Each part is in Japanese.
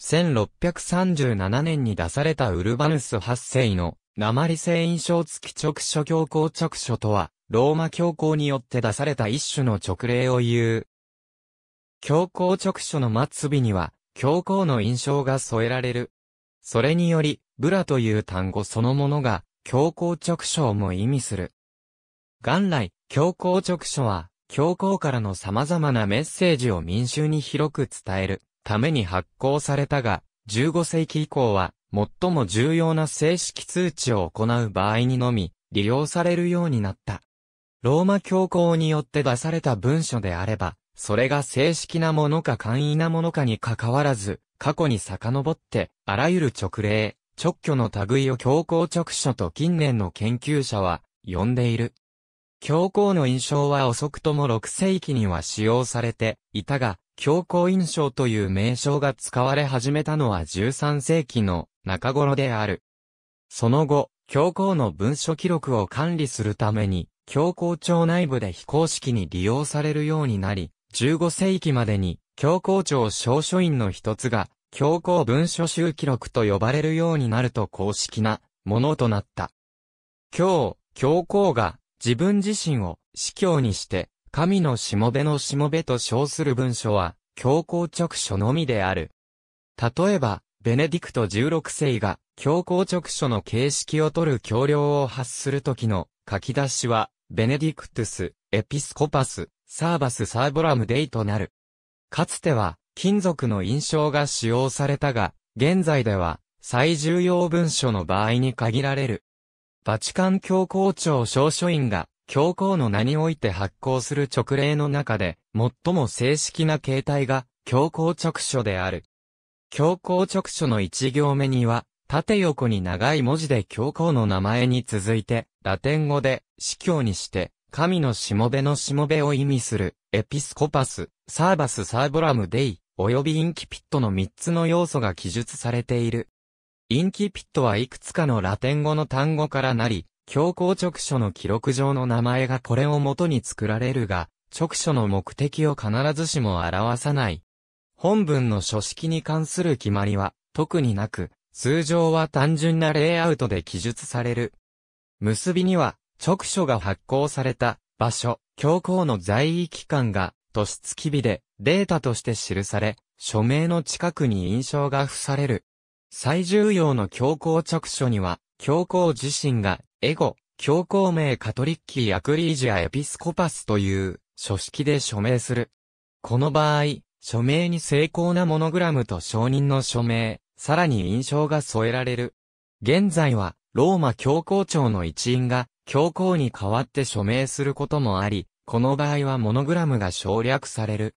1637年に出されたウルバヌス8世の鉛製印象付き直書教皇直書とは、ローマ教皇によって出された一種の直令を言う。教皇直書の末尾には、教皇の印象が添えられる。それにより、ブラという単語そのものが、教皇直書も意味する。元来、教皇直書は、教皇からの様々なメッセージを民衆に広く伝える。ために発行されたが、15世紀以降は、最も重要な正式通知を行う場合にのみ、利用されるようになった。ローマ教皇によって出された文書であれば、それが正式なものか簡易なものかに関わらず、過去に遡って、あらゆる勅令、直挙の類を教皇直書と近年の研究者は、呼んでいる。教皇の印象は遅くとも6世紀には使用されていたが、教皇印象という名称が使われ始めたのは13世紀の中頃である。その後、教皇の文書記録を管理するために、教皇庁内部で非公式に利用されるようになり、15世紀までに、教皇庁小書院の一つが、教皇文書集記録と呼ばれるようになると公式なものとなった。今日、教皇が自分自身を司教にして神のしもべのしもべと称する文書は、教皇直書のみである。例えば、ベネディクト16世が、教皇直書の形式を取る教領を発するときの書き出しは、ベネディクトゥス、エピスコパス、サーバスサーボラムデイとなる。かつては、金属の印象が使用されたが、現在では、最重要文書の場合に限られる。バチカン教皇庁少書院が、教皇の名において発行する直令の中で、最も正式な形態が、教皇直書である。教皇直書の一行目には、縦横に長い文字で教皇の名前に続いて、ラテン語で、司教にして、神のしもべのしもべを意味する、エピスコパス、サーバスサーボラムデイ、及びインキピットの3つの要素が記述されている。インキピットはいくつかのラテン語の単語からなり、強行直書の記録上の名前がこれを元に作られるが、直書の目的を必ずしも表さない。本文の書式に関する決まりは、特になく、通常は単純なレイアウトで記述される。結びには、直書が発行された、場所、教皇の在位期間が、突出機で、データとして記され、署名の近くに印象が付される。最重要の教皇直書には、教皇自身がエゴ、教皇名カトリッキーアクリージアエピスコパスという書式で署名する。この場合、署名に成功なモノグラムと承認の署名、さらに印象が添えられる。現在は、ローマ教皇庁の一員が、教皇に代わって署名することもあり、この場合はモノグラムが省略される。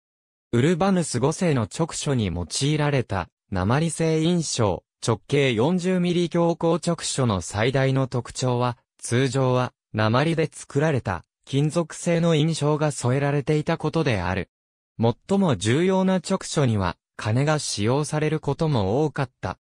ウルバヌス5世の直書に用いられた、鉛製印象、直径40ミリ強硬直所の最大の特徴は、通常は、鉛で作られた、金属製の印象が添えられていたことである。最も重要な直所には、金が使用されることも多かった。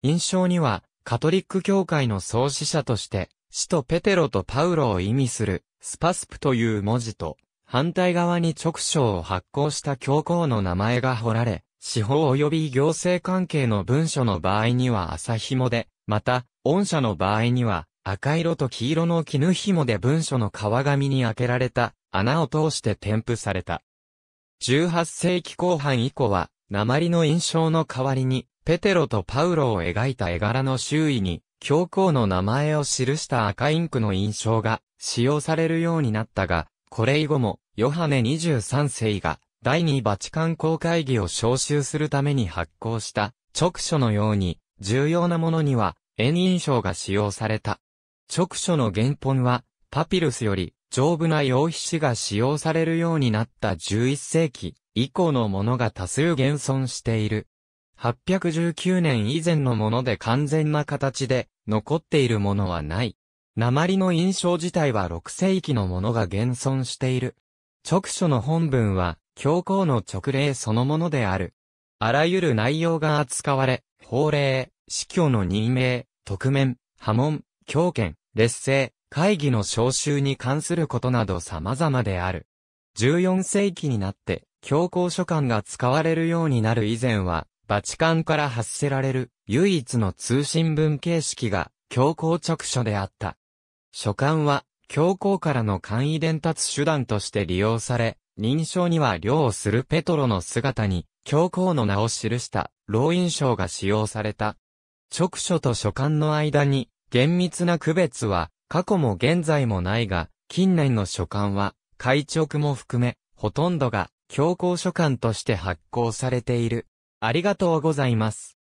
印象には、カトリック教会の創始者として、使徒ペテロとパウロを意味する、スパスプという文字と、反対側に直所を発行した教皇の名前が彫られ、司法及び行政関係の文書の場合には麻紐で、また、御社の場合には、赤色と黄色の絹紐で文書の革紙に開けられた穴を通して添付された。18世紀後半以降は、鉛の印象の代わりに、ペテロとパウロを描いた絵柄の周囲に、教皇の名前を記した赤インクの印象が使用されるようになったが、これ以後も、ヨハネ23世が第2バチカン公会議を招集するために発行した直書のように、重要なものには、円印章が使用された。直書の原本は、パピルスより丈夫な用皮紙が使用されるようになった11世紀以降のものが多数現存している。819年以前のもので完全な形で残っているものはない。鉛の印象自体は6世紀のものが現存している。直書の本文は、教皇の直令そのものである。あらゆる内容が扱われ、法令、司教の任命、特面、波紋、教権、劣勢、会議の召集に関することなど様々である。14世紀になって、教皇書簡が使われるようになる以前は、バチカンから発せられる唯一の通信文形式が教皇直書であった。書簡は教皇からの簡易伝達手段として利用され、認証には漁をするペトロの姿に、教皇の名を記した、老印象が使用された。直書と書簡の間に、厳密な区別は、過去も現在もないが、近年の書簡は、会直も含め、ほとんどが、教皇書簡として発行されている。ありがとうございます。